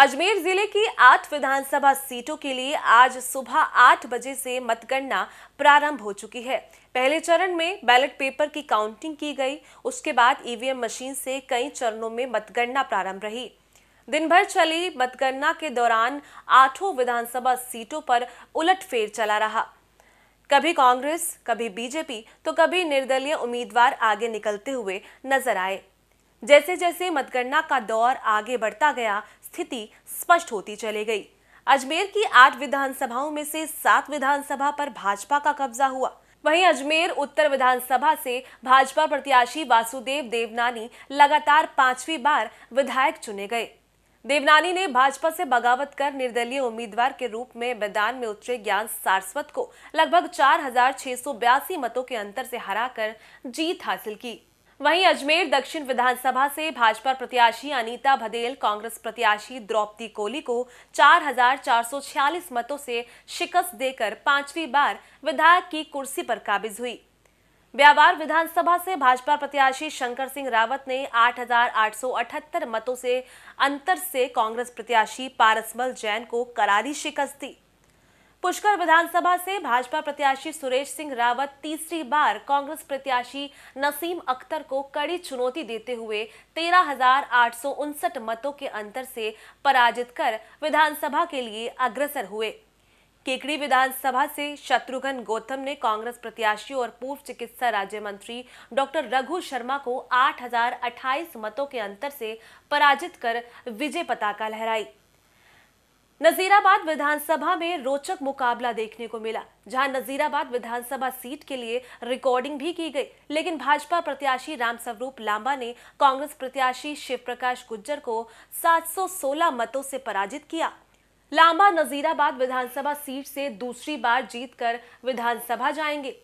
अजमेर जिले की आठ विधानसभा सीटों के लिए आज सुबह आठ बजे से मतगणना प्रारंभ हो चुकी है पहले चरण में बैलेट पेपर की काउंटिंग की गई उसके बाद ईवीएम मशीन से कई चरणों में मतगणना प्रारंभ रही दिन भर चली मतगणना के दौरान आठों विधानसभा सीटों पर उलटफेर चला रहा कभी कांग्रेस कभी बीजेपी तो कभी निर्दलीय उम्मीदवार आगे निकलते हुए नजर आए जैसे जैसे मतगणना का दौर आगे बढ़ता गया स्थिति स्पष्ट होती चली गई अजमेर की आठ विधानसभाओं में से सात विधानसभा पर भाजपा का कब्जा हुआ वहीं अजमेर उत्तर विधानसभा से भाजपा प्रत्याशी वासुदेव देवनानी लगातार पांचवी बार विधायक चुने गए देवनानी ने भाजपा से बगावत कर निर्दलीय उम्मीदवार के रूप में मैदान में उतरे ज्ञान सारस्वत को लगभग चार मतों के अंतर से हराकर जीत हासिल की वहीं अजमेर दक्षिण विधानसभा से भाजपा प्रत्याशी अनीता भदेल कांग्रेस प्रत्याशी द्रौपदी कोहली को 4,446 मतों से शिकस्त देकर पांचवी बार विधायक की कुर्सी पर काबिज हुई व्यावार विधानसभा से भाजपा प्रत्याशी शंकर सिंह रावत ने 8,878 मतों से अंतर से कांग्रेस प्रत्याशी पारसमल जैन को करारी शिकस्त दी पुष्कर विधानसभा से भाजपा प्रत्याशी सुरेश सिंह रावत तीसरी बार कांग्रेस प्रत्याशी नसीम अख्तर को कड़ी चुनौती देते हुए तेरह मतों के अंतर से पराजित कर विधानसभा के लिए अग्रसर हुए केकड़ी विधानसभा से शत्रुघ्न गौतम ने कांग्रेस प्रत्याशी और पूर्व चिकित्सा राज्य मंत्री डॉक्टर रघु शर्मा को आठ मतों के अंतर से पराजित कर विजय पताका लहराई नजीराबाद विधानसभा में रोचक मुकाबला देखने को मिला जहां नजीराबाद विधानसभा सीट के लिए रिकॉर्डिंग भी की गई लेकिन भाजपा प्रत्याशी रामस्वरूप लांबा ने कांग्रेस प्रत्याशी शिवप्रकाश गुज्जर को 716 मतों से पराजित किया लांबा नजीराबाद विधानसभा सीट से दूसरी बार जीतकर विधानसभा जाएंगे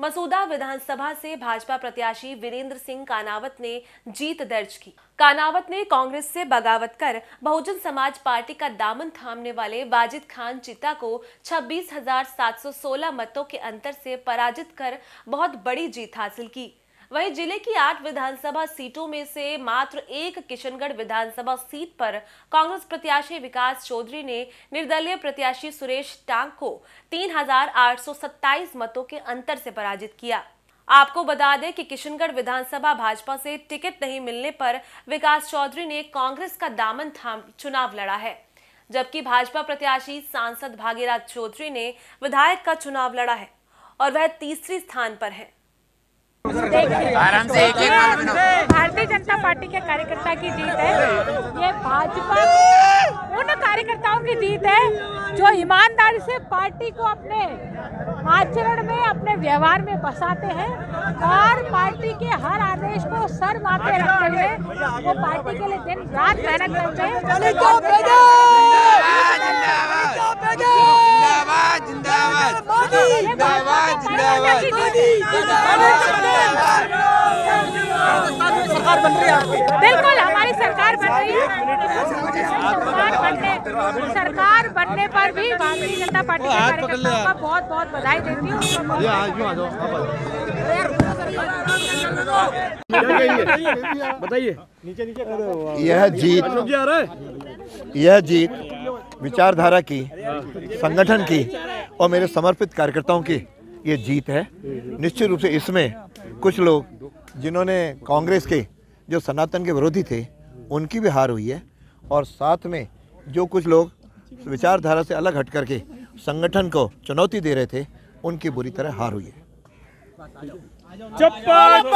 मसूदा विधानसभा से भाजपा प्रत्याशी वीरेंद्र सिंह कानावत ने जीत दर्ज की कानावत ने कांग्रेस से बगावत कर बहुजन समाज पार्टी का दामन थामने वाले वाजिद खान चिता को 26,716 मतों के अंतर से पराजित कर बहुत बड़ी जीत हासिल की वहीं जिले की आठ विधानसभा सीटों में से मात्र एक किशनगढ़ विधानसभा सीट पर कांग्रेस प्रत्याशी विकास चौधरी ने निर्दलीय प्रत्याशी सुरेश टांग को तीन मतों के अंतर से पराजित किया आपको बता दें कि किशनगढ़ विधानसभा भाजपा से टिकट नहीं मिलने पर विकास चौधरी ने कांग्रेस का दामन थाम चुनाव लड़ा है जबकि भाजपा प्रत्याशी सांसद भागीरथ चौधरी ने विधायक का चुनाव लड़ा है और वह तीसरी स्थान पर है आराम से एक एक भारतीय जनता पार्टी के कार्यकर्ता की जीत है ये भाजपा उन कार्यकर्ताओं की जीत है जो ईमानदारी से पार्टी को अपने आचरण में अपने व्यवहार में बसाते हैं और पार्टी के हर आदेश को सर माथे रखते हुए वो पार्टी के लिए दिन रात मेहनत करते हैं सरकार बन रही है बिल्कुल हमारी सरकार बन रही है सरकार बनने पर भी भारतीय जनता पार्टी के का बहुत बहुत बधाई देती हूँ बताइए यह जीत यह जीत विचारधारा की संगठन की और मेरे समर्पित कार्यकर्ताओं की ये जीत है निश्चित रूप से इसमें कुछ लोग जिन्होंने कांग्रेस के जो सनातन के विरोधी थे उनकी भी हार हुई है और साथ में जो कुछ लोग विचारधारा से अलग हट करके संगठन को चुनौती दे रहे थे उनकी बुरी तरह हार हुई है